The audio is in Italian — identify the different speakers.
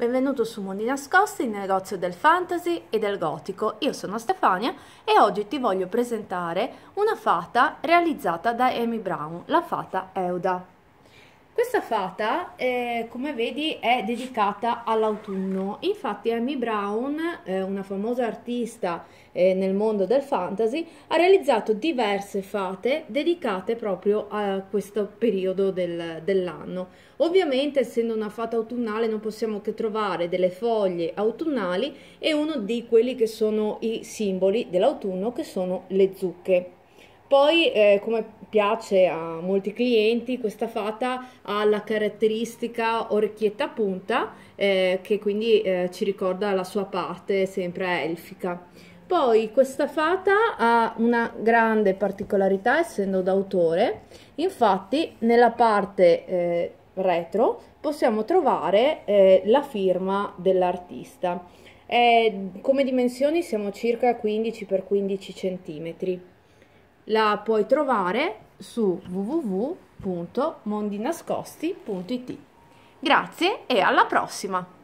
Speaker 1: Benvenuto su Mondi Nascosti, il negozio del fantasy e del gotico. Io sono Stefania e oggi ti voglio presentare una fata realizzata da Amy Brown, la fata Euda. Questa fata, eh, come vedi, è dedicata all'autunno. Infatti Amy Brown, eh, una famosa artista eh, nel mondo del fantasy, ha realizzato diverse fate dedicate proprio a questo periodo del, dell'anno. Ovviamente, essendo una fata autunnale, non possiamo che trovare delle foglie autunnali e uno di quelli che sono i simboli dell'autunno, che sono le zucche. Poi, eh, come piace a molti clienti, questa fata ha la caratteristica orecchietta punta eh, che quindi eh, ci ricorda la sua parte sempre elfica. Poi questa fata ha una grande particolarità essendo d'autore, infatti nella parte eh, retro possiamo trovare eh, la firma dell'artista. Eh, come dimensioni siamo circa 15x15 cm la puoi trovare su www.mondinascosti.it. Grazie e alla prossima!